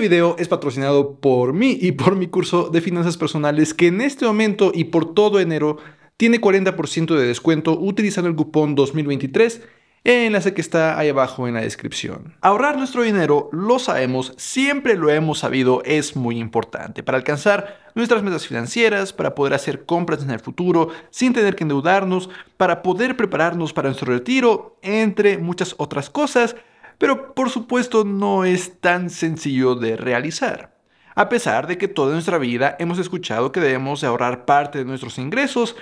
video es patrocinado por mí y por mi curso de finanzas personales que en este momento y por todo enero tiene 40% de descuento utilizando el cupón 2023 enlace que está ahí abajo en la descripción. Ahorrar nuestro dinero, lo sabemos, siempre lo hemos sabido, es muy importante para alcanzar nuestras metas financieras, para poder hacer compras en el futuro sin tener que endeudarnos, para poder prepararnos para nuestro retiro, entre muchas otras cosas pero por supuesto no es tan sencillo de realizar. A pesar de que toda nuestra vida hemos escuchado que debemos ahorrar parte de nuestros ingresos,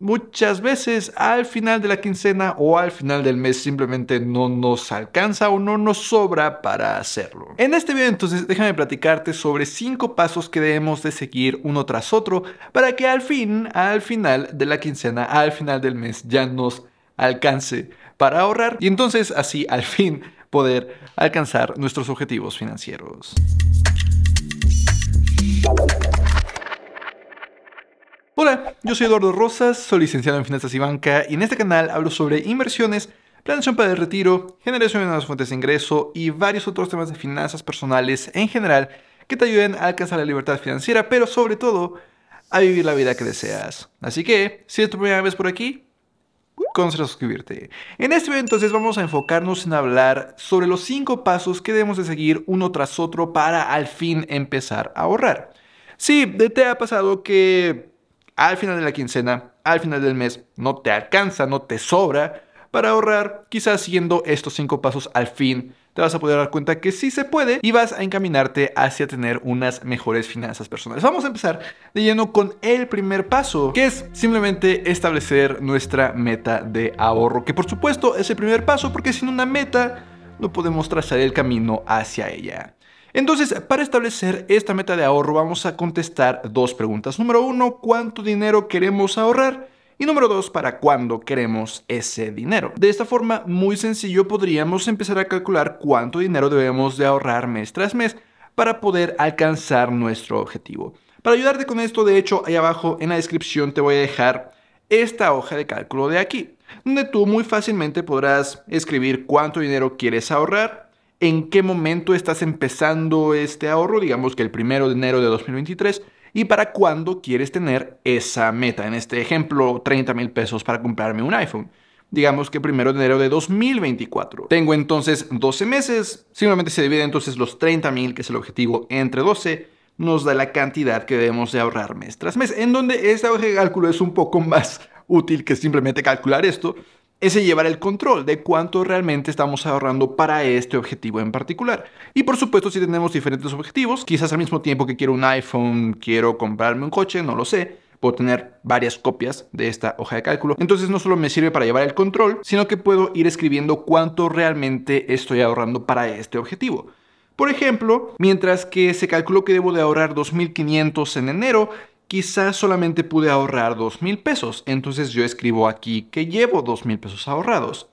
muchas veces al final de la quincena o al final del mes simplemente no nos alcanza o no nos sobra para hacerlo. En este video entonces déjame platicarte sobre 5 pasos que debemos de seguir uno tras otro para que al fin, al final de la quincena, al final del mes ya nos alcance para ahorrar y entonces así al fin poder alcanzar nuestros objetivos financieros. Hola, yo soy Eduardo Rosas, soy licenciado en Finanzas y Banca y en este canal hablo sobre inversiones, planeación para el retiro, generación de nuevas fuentes de ingreso y varios otros temas de finanzas personales en general que te ayuden a alcanzar la libertad financiera, pero sobre todo a vivir la vida que deseas. Así que, si es tu primera vez por aquí, suscribirte. En este video entonces vamos a enfocarnos en hablar sobre los 5 pasos que debemos de seguir uno tras otro para al fin empezar a ahorrar. Si sí, te ha pasado que al final de la quincena, al final del mes, no te alcanza, no te sobra para ahorrar, quizás siguiendo estos 5 pasos al fin te vas a poder dar cuenta que sí se puede y vas a encaminarte hacia tener unas mejores finanzas personales. Vamos a empezar de lleno con el primer paso, que es simplemente establecer nuestra meta de ahorro, que por supuesto es el primer paso porque sin una meta no podemos trazar el camino hacia ella. Entonces, para establecer esta meta de ahorro vamos a contestar dos preguntas. Número uno, ¿cuánto dinero queremos ahorrar? Y número dos, para cuándo queremos ese dinero. De esta forma, muy sencillo, podríamos empezar a calcular cuánto dinero debemos de ahorrar mes tras mes para poder alcanzar nuestro objetivo. Para ayudarte con esto, de hecho, ahí abajo en la descripción te voy a dejar esta hoja de cálculo de aquí, donde tú muy fácilmente podrás escribir cuánto dinero quieres ahorrar, en qué momento estás empezando este ahorro, digamos que el primero de enero de 2023, y para cuándo quieres tener esa meta. En este ejemplo, 30 mil pesos para comprarme un iPhone. Digamos que primero de enero de 2024. Tengo entonces 12 meses, simplemente se divide entonces los 30 mil, que es el objetivo, entre 12 nos da la cantidad que debemos de ahorrar mes tras mes, en donde este cálculo es un poco más útil que simplemente calcular esto, es llevar el control de cuánto realmente estamos ahorrando para este objetivo en particular. Y por supuesto, si tenemos diferentes objetivos, quizás al mismo tiempo que quiero un iPhone, quiero comprarme un coche, no lo sé, puedo tener varias copias de esta hoja de cálculo. Entonces no solo me sirve para llevar el control, sino que puedo ir escribiendo cuánto realmente estoy ahorrando para este objetivo. Por ejemplo, mientras que se calculó que debo de ahorrar 2.500 en enero, quizás solamente pude ahorrar dos mil pesos, entonces yo escribo aquí que llevo dos mil pesos ahorrados.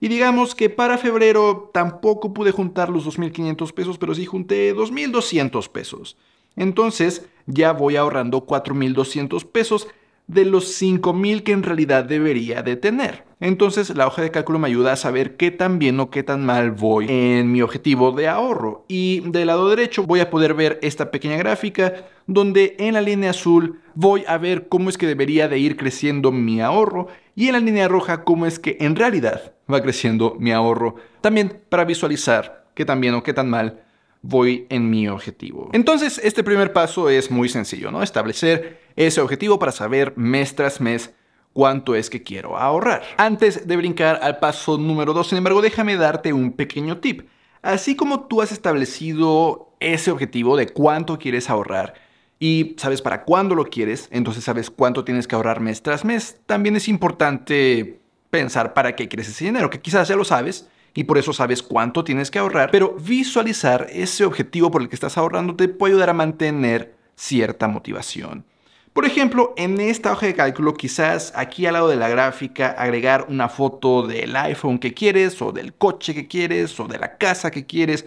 Y digamos que para febrero tampoco pude juntar los 2.500 pesos, pero sí junté 2.200 pesos. Entonces ya voy ahorrando 4.200 pesos de los 5.000 que en realidad debería de tener. Entonces la hoja de cálculo me ayuda a saber qué tan bien o qué tan mal voy en mi objetivo de ahorro. Y del lado derecho voy a poder ver esta pequeña gráfica donde en la línea azul voy a ver cómo es que debería de ir creciendo mi ahorro y en la línea roja cómo es que en realidad va creciendo mi ahorro. También para visualizar qué tan bien o qué tan mal voy en mi objetivo. Entonces, este primer paso es muy sencillo, ¿no? Establecer ese objetivo para saber mes tras mes cuánto es que quiero ahorrar. Antes de brincar al paso número 2, sin embargo, déjame darte un pequeño tip. Así como tú has establecido ese objetivo de cuánto quieres ahorrar, y sabes para cuándo lo quieres, entonces sabes cuánto tienes que ahorrar mes tras mes. También es importante pensar para qué quieres ese dinero, que quizás ya lo sabes y por eso sabes cuánto tienes que ahorrar, pero visualizar ese objetivo por el que estás ahorrando te puede ayudar a mantener cierta motivación. Por ejemplo, en esta hoja de cálculo quizás aquí al lado de la gráfica agregar una foto del iPhone que quieres o del coche que quieres o de la casa que quieres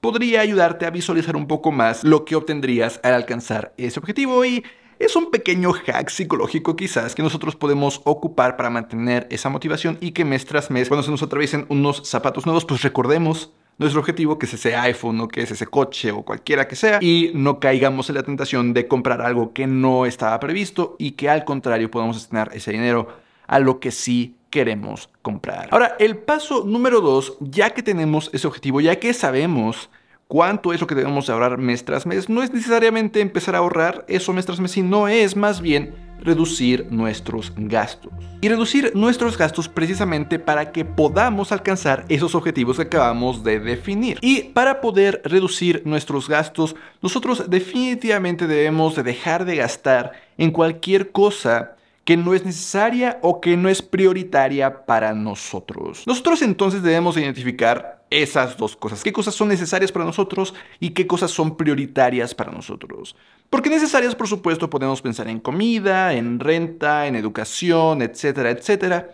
podría ayudarte a visualizar un poco más lo que obtendrías al alcanzar ese objetivo y es un pequeño hack psicológico quizás que nosotros podemos ocupar para mantener esa motivación y que mes tras mes cuando se nos atraviesen unos zapatos nuevos pues recordemos nuestro objetivo, que es ese iPhone o que es ese coche o cualquiera que sea, y no caigamos en la tentación de comprar algo que no estaba previsto y que al contrario podamos destinar ese dinero a lo que sí queremos comprar. Ahora, el paso número dos, ya que tenemos ese objetivo, ya que sabemos cuánto es lo que debemos ahorrar mes tras mes. No es necesariamente empezar a ahorrar eso mes tras mes, sino es más bien reducir nuestros gastos. Y reducir nuestros gastos precisamente para que podamos alcanzar esos objetivos que acabamos de definir. Y para poder reducir nuestros gastos, nosotros definitivamente debemos de dejar de gastar en cualquier cosa que no es necesaria o que no es prioritaria para nosotros. Nosotros entonces debemos identificar esas dos cosas. ¿Qué cosas son necesarias para nosotros y qué cosas son prioritarias para nosotros? Porque necesarias, por supuesto, podemos pensar en comida, en renta, en educación, etcétera, etcétera.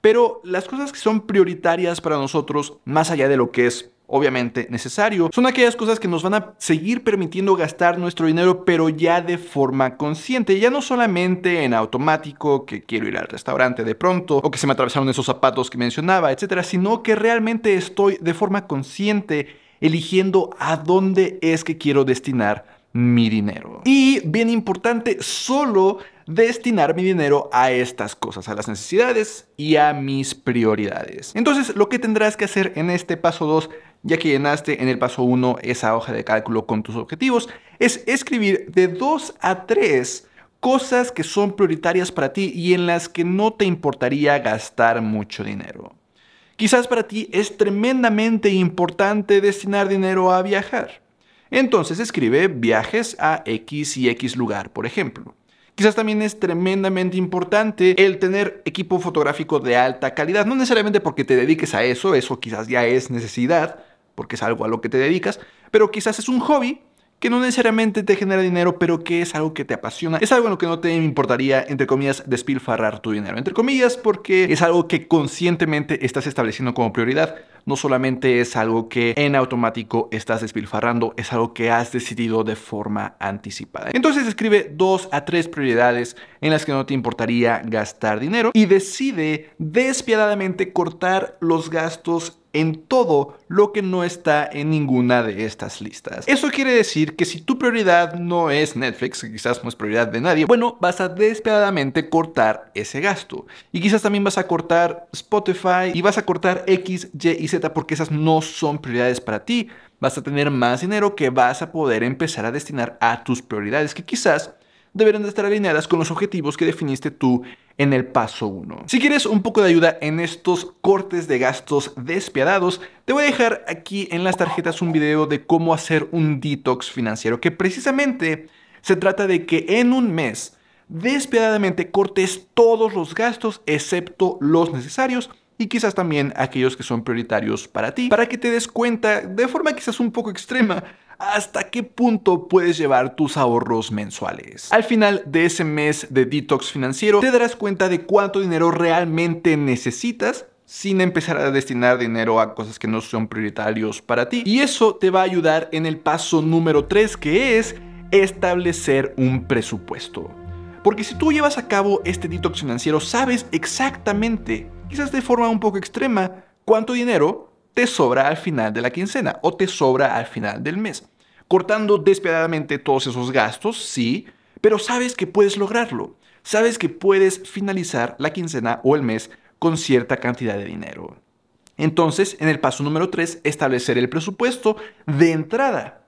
Pero las cosas que son prioritarias para nosotros, más allá de lo que es obviamente necesario. Son aquellas cosas que nos van a seguir permitiendo gastar nuestro dinero, pero ya de forma consciente, ya no solamente en automático, que quiero ir al restaurante de pronto, o que se me atravesaron esos zapatos que mencionaba, etcétera, sino que realmente estoy de forma consciente eligiendo a dónde es que quiero destinar mi dinero. Y bien importante, solo destinar mi dinero a estas cosas, a las necesidades y a mis prioridades. Entonces, lo que tendrás que hacer en este paso 2 ya que llenaste en el paso 1 esa hoja de cálculo con tus objetivos, es escribir de 2 a 3 cosas que son prioritarias para ti y en las que no te importaría gastar mucho dinero. Quizás para ti es tremendamente importante destinar dinero a viajar. Entonces escribe viajes a X y X lugar, por ejemplo. Quizás también es tremendamente importante el tener equipo fotográfico de alta calidad, no necesariamente porque te dediques a eso, eso quizás ya es necesidad, porque es algo a lo que te dedicas, pero quizás es un hobby que no necesariamente te genera dinero, pero que es algo que te apasiona. Es algo en lo que no te importaría, entre comillas, despilfarrar tu dinero. Entre comillas, porque es algo que conscientemente estás estableciendo como prioridad. No solamente es algo que en automático estás despilfarrando, es algo que has decidido de forma anticipada. Entonces escribe dos a tres prioridades en las que no te importaría gastar dinero y decide despiadadamente cortar los gastos en todo lo que no está en ninguna de estas listas. Eso quiere decir que si tu prioridad no es Netflix, quizás no es prioridad de nadie, bueno, vas a desesperadamente cortar ese gasto. Y quizás también vas a cortar Spotify y vas a cortar X, Y y Z porque esas no son prioridades para ti. Vas a tener más dinero que vas a poder empezar a destinar a tus prioridades que quizás deberán de estar alineadas con los objetivos que definiste tú en el paso 1. Si quieres un poco de ayuda en estos cortes de gastos despiadados, te voy a dejar aquí en las tarjetas un video de cómo hacer un detox financiero, que precisamente se trata de que en un mes despiadadamente cortes todos los gastos excepto los necesarios y quizás también aquellos que son prioritarios para ti, para que te des cuenta de forma quizás un poco extrema hasta qué punto puedes llevar tus ahorros mensuales. Al final de ese mes de detox financiero, te darás cuenta de cuánto dinero realmente necesitas sin empezar a destinar dinero a cosas que no son prioritarios para ti. Y eso te va a ayudar en el paso número 3, que es establecer un presupuesto. Porque si tú llevas a cabo este detox financiero, sabes exactamente, quizás de forma un poco extrema, cuánto dinero te sobra al final de la quincena o te sobra al final del mes cortando despiadadamente todos esos gastos, sí, pero sabes que puedes lograrlo. Sabes que puedes finalizar la quincena o el mes con cierta cantidad de dinero. Entonces, en el paso número 3, establecer el presupuesto de entrada.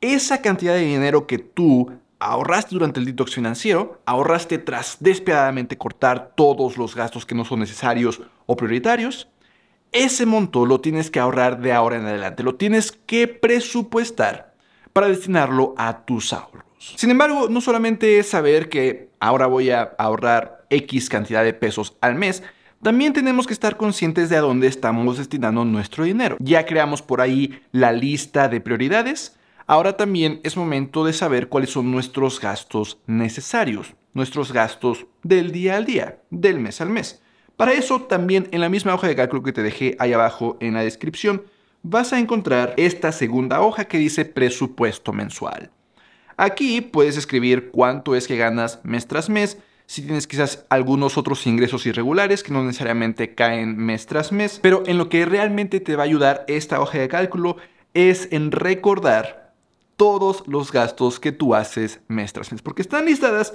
Esa cantidad de dinero que tú ahorraste durante el detox financiero, ahorraste tras despiadadamente cortar todos los gastos que no son necesarios o prioritarios, ese monto lo tienes que ahorrar de ahora en adelante, lo tienes que presupuestar para destinarlo a tus ahorros. Sin embargo, no solamente es saber que ahora voy a ahorrar X cantidad de pesos al mes, también tenemos que estar conscientes de a dónde estamos destinando nuestro dinero. Ya creamos por ahí la lista de prioridades. Ahora también es momento de saber cuáles son nuestros gastos necesarios, nuestros gastos del día al día, del mes al mes. Para eso también en la misma hoja de cálculo que te dejé ahí abajo en la descripción vas a encontrar esta segunda hoja que dice presupuesto mensual. Aquí puedes escribir cuánto es que ganas mes tras mes, si tienes quizás algunos otros ingresos irregulares que no necesariamente caen mes tras mes, pero en lo que realmente te va a ayudar esta hoja de cálculo es en recordar todos los gastos que tú haces mes tras mes, porque están listadas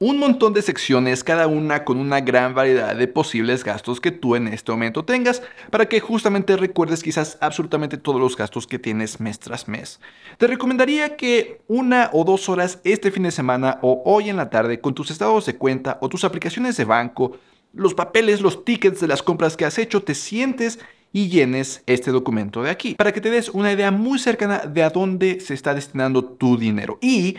un montón de secciones, cada una con una gran variedad de posibles gastos que tú en este momento tengas, para que justamente recuerdes quizás absolutamente todos los gastos que tienes mes tras mes. Te recomendaría que una o dos horas este fin de semana o hoy en la tarde con tus estados de cuenta o tus aplicaciones de banco, los papeles, los tickets de las compras que has hecho, te sientes y llenes este documento de aquí, para que te des una idea muy cercana de a dónde se está destinando tu dinero. Y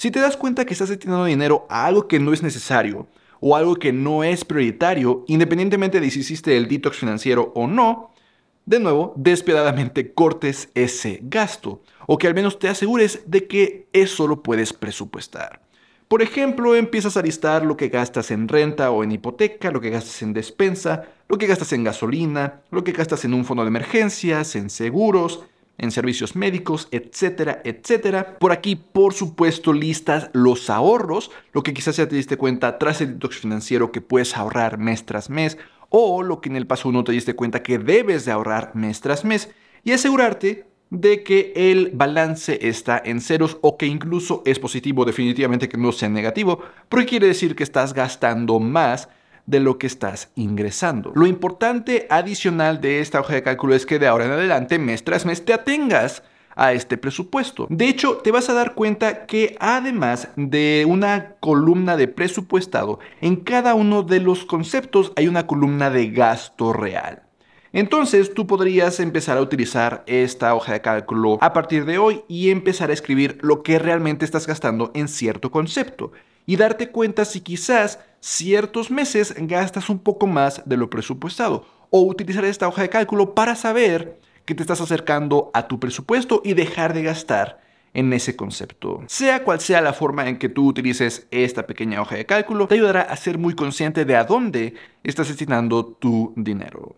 si te das cuenta que estás destinando dinero a algo que no es necesario o algo que no es prioritario, independientemente de si hiciste el detox financiero o no, de nuevo, despiadadamente cortes ese gasto o que al menos te asegures de que eso lo puedes presupuestar. Por ejemplo, empiezas a listar lo que gastas en renta o en hipoteca, lo que gastas en despensa, lo que gastas en gasolina, lo que gastas en un fondo de emergencias, en seguros, en servicios médicos, etcétera, etcétera. Por aquí, por supuesto, listas los ahorros, lo que quizás ya te diste cuenta tras el detox financiero que puedes ahorrar mes tras mes, o lo que en el paso 1 te diste cuenta que debes de ahorrar mes tras mes, y asegurarte de que el balance está en ceros o que incluso es positivo, definitivamente que no sea negativo, porque quiere decir que estás gastando más de lo que estás ingresando. Lo importante adicional de esta hoja de cálculo es que de ahora en adelante, mes tras mes, te atengas a este presupuesto. De hecho, te vas a dar cuenta que además de una columna de presupuestado, en cada uno de los conceptos hay una columna de gasto real. Entonces tú podrías empezar a utilizar esta hoja de cálculo a partir de hoy y empezar a escribir lo que realmente estás gastando en cierto concepto y darte cuenta si quizás ciertos meses gastas un poco más de lo presupuestado o utilizar esta hoja de cálculo para saber que te estás acercando a tu presupuesto y dejar de gastar en ese concepto. Sea cual sea la forma en que tú utilices esta pequeña hoja de cálculo, te ayudará a ser muy consciente de a dónde estás destinando tu dinero.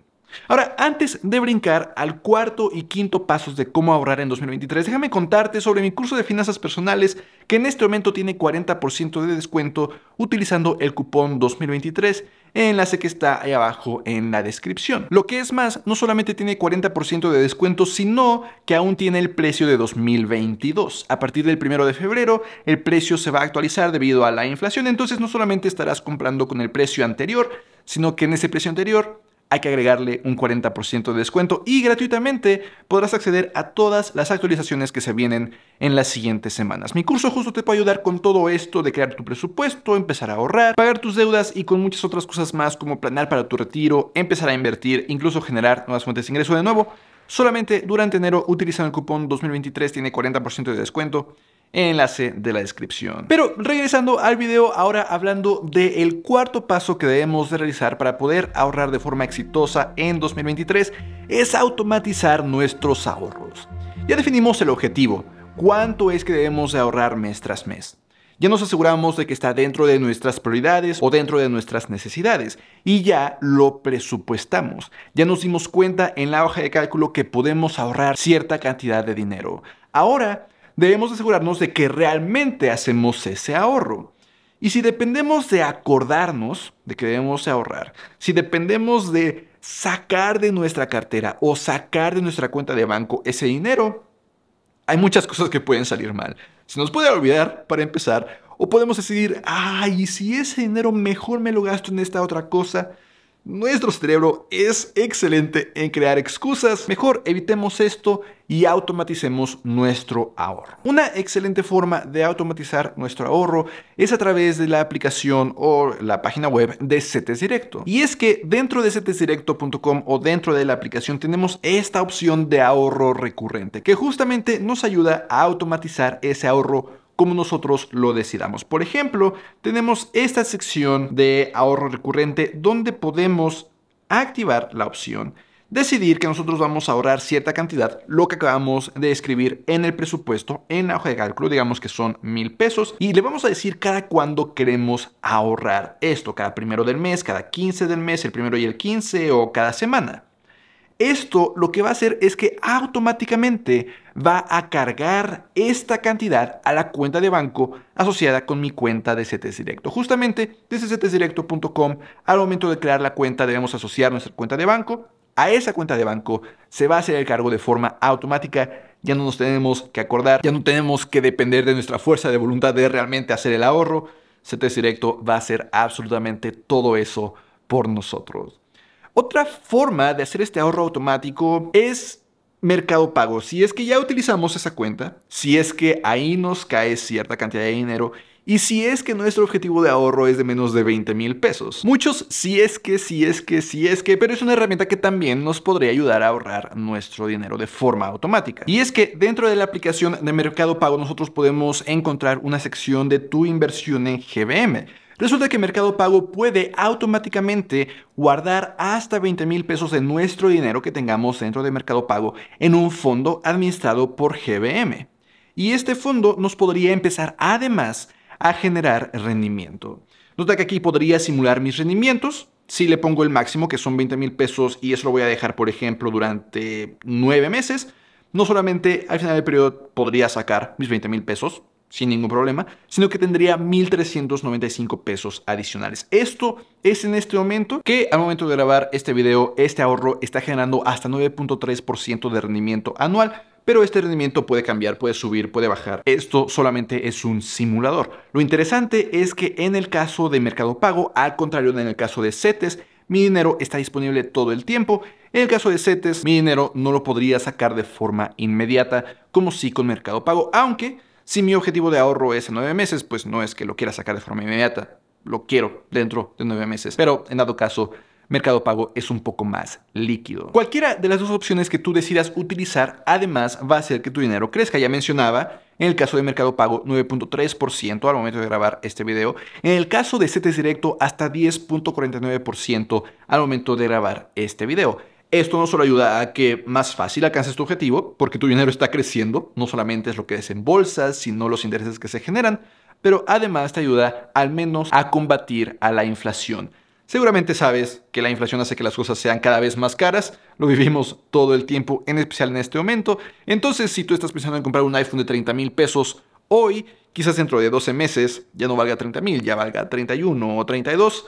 Ahora, antes de brincar al cuarto y quinto pasos de cómo ahorrar en 2023, déjame contarte sobre mi curso de finanzas personales que en este momento tiene 40% de descuento utilizando el cupón 2023 enlace que está ahí abajo en la descripción. Lo que es más, no solamente tiene 40% de descuento, sino que aún tiene el precio de 2022. A partir del primero de febrero, el precio se va a actualizar debido a la inflación, entonces no solamente estarás comprando con el precio anterior, sino que en ese precio anterior hay que agregarle un 40% de descuento y gratuitamente podrás acceder a todas las actualizaciones que se vienen en las siguientes semanas. Mi curso justo te puede ayudar con todo esto de crear tu presupuesto, empezar a ahorrar, pagar tus deudas y con muchas otras cosas más como planear para tu retiro, empezar a invertir, incluso generar nuevas fuentes de ingreso de nuevo. Solamente durante enero utilizando el cupón 2023 tiene 40% de descuento enlace de la descripción. Pero regresando al video, ahora hablando del cuarto paso que debemos de realizar para poder ahorrar de forma exitosa en 2023, es automatizar nuestros ahorros. Ya definimos el objetivo, cuánto es que debemos de ahorrar mes tras mes. Ya nos aseguramos de que está dentro de nuestras prioridades o dentro de nuestras necesidades y ya lo presupuestamos. Ya nos dimos cuenta en la hoja de cálculo que podemos ahorrar cierta cantidad de dinero. Ahora debemos asegurarnos de que realmente hacemos ese ahorro. Y si dependemos de acordarnos de que debemos ahorrar, si dependemos de sacar de nuestra cartera o sacar de nuestra cuenta de banco ese dinero, hay muchas cosas que pueden salir mal. Se nos puede olvidar, para empezar, o podemos decidir, ay, si ese dinero mejor me lo gasto en esta otra cosa nuestro cerebro es excelente en crear excusas. Mejor evitemos esto y automaticemos nuestro ahorro. Una excelente forma de automatizar nuestro ahorro es a través de la aplicación o la página web de CETES Directo. Y es que dentro de cetesdirecto.com o dentro de la aplicación tenemos esta opción de ahorro recurrente que justamente nos ayuda a automatizar ese ahorro como nosotros lo decidamos. Por ejemplo, tenemos esta sección de ahorro recurrente donde podemos activar la opción decidir que nosotros vamos a ahorrar cierta cantidad, lo que acabamos de escribir en el presupuesto, en la hoja de cálculo, digamos que son mil pesos, y le vamos a decir cada cuándo queremos ahorrar esto, cada primero del mes, cada 15 del mes, el primero y el 15 o cada semana. Esto lo que va a hacer es que automáticamente va a cargar esta cantidad a la cuenta de banco asociada con mi cuenta de CTS Directo. Justamente desde ctsdirecto.com, al momento de crear la cuenta debemos asociar nuestra cuenta de banco. A esa cuenta de banco se va a hacer el cargo de forma automática. Ya no nos tenemos que acordar, ya no tenemos que depender de nuestra fuerza de voluntad de realmente hacer el ahorro. CTS Directo va a hacer absolutamente todo eso por nosotros. Otra forma de hacer este ahorro automático es Mercado Pago. Si es que ya utilizamos esa cuenta, si es que ahí nos cae cierta cantidad de dinero y si es que nuestro objetivo de ahorro es de menos de 20 mil pesos. Muchos si es que, si es que, si es que, pero es una herramienta que también nos podría ayudar a ahorrar nuestro dinero de forma automática. Y es que dentro de la aplicación de Mercado Pago nosotros podemos encontrar una sección de tu inversión en GBM Resulta que Mercado Pago puede automáticamente guardar hasta 20 mil pesos de nuestro dinero que tengamos dentro de Mercado Pago en un fondo administrado por GBM. Y este fondo nos podría empezar además a generar rendimiento. Nota que aquí podría simular mis rendimientos. Si le pongo el máximo, que son 20 mil pesos, y eso lo voy a dejar, por ejemplo, durante nueve meses, no solamente al final del periodo podría sacar mis 20 mil pesos, sin ningún problema, sino que tendría 1.395 pesos adicionales. Esto es en este momento que al momento de grabar este video, este ahorro está generando hasta 9.3% de rendimiento anual. Pero este rendimiento puede cambiar, puede subir, puede bajar. Esto solamente es un simulador. Lo interesante es que en el caso de Mercado Pago, al contrario de en el caso de CETES, mi dinero está disponible todo el tiempo. En el caso de CETES, mi dinero no lo podría sacar de forma inmediata como sí con Mercado Pago, aunque si mi objetivo de ahorro es en nueve meses, pues no es que lo quiera sacar de forma inmediata. Lo quiero dentro de nueve meses. Pero en dado caso, Mercado Pago es un poco más líquido. Cualquiera de las dos opciones que tú decidas utilizar, además, va a hacer que tu dinero crezca. Ya mencionaba, en el caso de Mercado Pago, 9.3% al momento de grabar este video. En el caso de CETES Directo, hasta 10.49% al momento de grabar este video. Esto no solo ayuda a que más fácil alcances tu objetivo, porque tu dinero está creciendo, no solamente es lo que desembolsas, sino los intereses que se generan, pero además te ayuda al menos a combatir a la inflación. Seguramente sabes que la inflación hace que las cosas sean cada vez más caras, lo vivimos todo el tiempo, en especial en este momento. Entonces, si tú estás pensando en comprar un iPhone de 30 mil pesos hoy, quizás dentro de 12 meses ya no valga 30 mil, ya valga 31 o 32.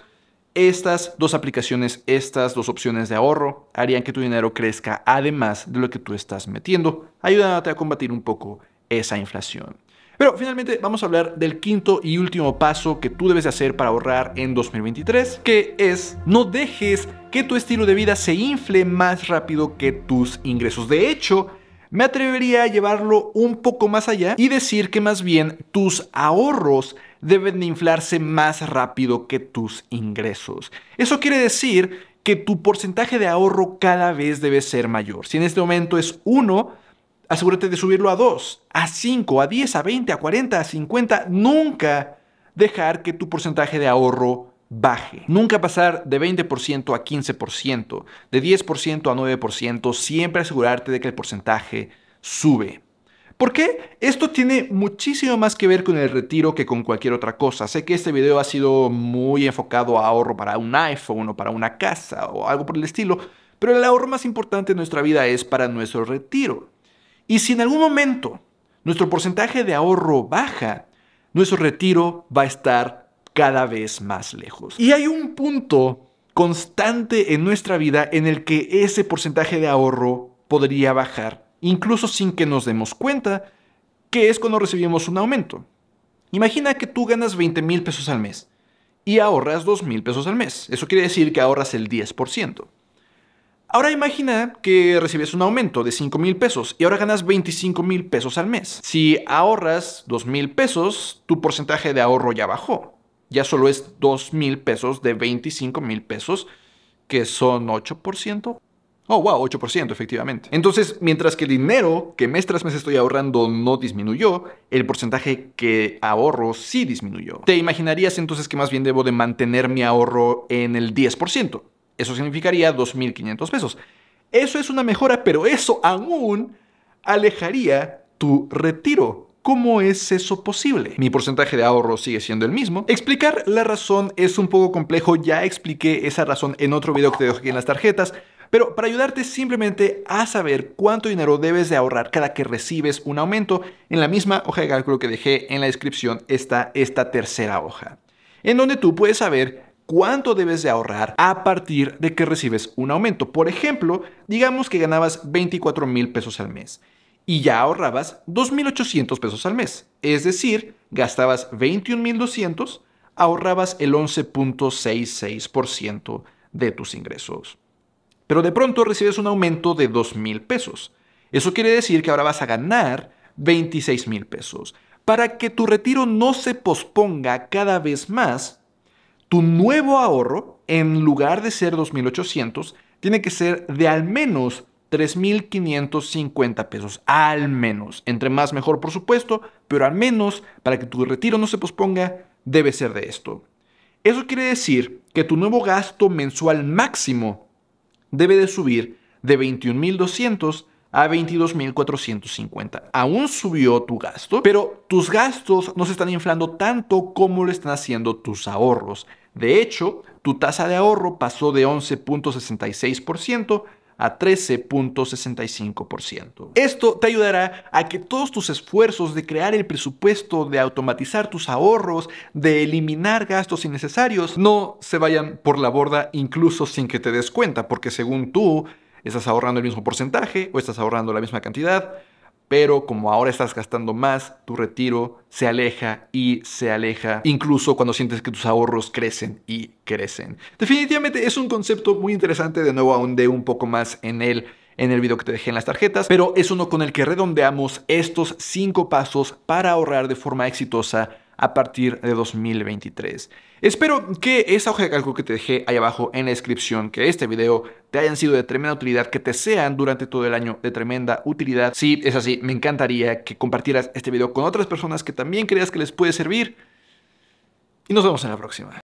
Estas dos aplicaciones, estas dos opciones de ahorro harían que tu dinero crezca además de lo que tú estás metiendo, ayudándote a combatir un poco esa inflación. Pero finalmente vamos a hablar del quinto y último paso que tú debes hacer para ahorrar en 2023, que es no dejes que tu estilo de vida se infle más rápido que tus ingresos. De hecho, me atrevería a llevarlo un poco más allá y decir que más bien tus ahorros deben de inflarse más rápido que tus ingresos. Eso quiere decir que tu porcentaje de ahorro cada vez debe ser mayor. Si en este momento es 1, asegúrate de subirlo a 2, a 5, a 10, a 20, a 40, a 50. Nunca dejar que tu porcentaje de ahorro baje. Nunca pasar de 20% a 15%, de 10% a 9%, siempre asegurarte de que el porcentaje sube. ¿Por qué? Esto tiene muchísimo más que ver con el retiro que con cualquier otra cosa. Sé que este video ha sido muy enfocado a ahorro para un iPhone o para una casa o algo por el estilo, pero el ahorro más importante en nuestra vida es para nuestro retiro. Y si en algún momento nuestro porcentaje de ahorro baja, nuestro retiro va a estar cada vez más lejos. Y hay un punto constante en nuestra vida en el que ese porcentaje de ahorro podría bajar, incluso sin que nos demos cuenta, que es cuando recibimos un aumento. Imagina que tú ganas 20 mil pesos al mes y ahorras 2 mil pesos al mes. Eso quiere decir que ahorras el 10%. Ahora imagina que recibes un aumento de 5 mil pesos y ahora ganas 25 mil pesos al mes. Si ahorras 2 mil pesos, tu porcentaje de ahorro ya bajó ya solo es 2 mil pesos de 25 mil pesos, que son 8%. Oh, wow, 8% efectivamente. Entonces, mientras que el dinero que mes tras mes estoy ahorrando no disminuyó, el porcentaje que ahorro sí disminuyó. Te imaginarías entonces que más bien debo de mantener mi ahorro en el 10%. Eso significaría 2.500 pesos. Eso es una mejora, pero eso aún alejaría tu retiro. ¿Cómo es eso posible? Mi porcentaje de ahorro sigue siendo el mismo. Explicar la razón es un poco complejo, ya expliqué esa razón en otro video que te dejo aquí en las tarjetas, pero para ayudarte simplemente a saber cuánto dinero debes de ahorrar cada que recibes un aumento, en la misma hoja de cálculo que dejé en la descripción está esta tercera hoja, en donde tú puedes saber cuánto debes de ahorrar a partir de que recibes un aumento. Por ejemplo, digamos que ganabas 24 mil pesos al mes y ya ahorrabas 2.800 pesos al mes. Es decir, gastabas 21.200, ahorrabas el 11.66% de tus ingresos. Pero de pronto recibes un aumento de 2.000 pesos. Eso quiere decir que ahora vas a ganar 26.000 pesos. Para que tu retiro no se posponga cada vez más, tu nuevo ahorro, en lugar de ser 2.800, tiene que ser de al menos 3.550 pesos, al menos. Entre más mejor, por supuesto, pero al menos, para que tu retiro no se posponga, debe ser de esto. Eso quiere decir que tu nuevo gasto mensual máximo debe de subir de 21.200 a 22.450. Aún subió tu gasto, pero tus gastos no se están inflando tanto como lo están haciendo tus ahorros. De hecho, tu tasa de ahorro pasó de 11.66% a 13.65%. Esto te ayudará a que todos tus esfuerzos de crear el presupuesto, de automatizar tus ahorros, de eliminar gastos innecesarios, no se vayan por la borda incluso sin que te des cuenta, porque según tú estás ahorrando el mismo porcentaje o estás ahorrando la misma cantidad, pero como ahora estás gastando más, tu retiro se aleja y se aleja, incluso cuando sientes que tus ahorros crecen y crecen. Definitivamente es un concepto muy interesante, de nuevo ahondé un poco más en él en el video que te dejé en las tarjetas, pero es uno con el que redondeamos estos cinco pasos para ahorrar de forma exitosa a partir de 2023. Espero que esa hoja de cálculo que te dejé ahí abajo en la descripción, que este video te hayan sido de tremenda utilidad, que te sean durante todo el año de tremenda utilidad. Si es así, me encantaría que compartieras este video con otras personas que también creas que les puede servir. Y nos vemos en la próxima.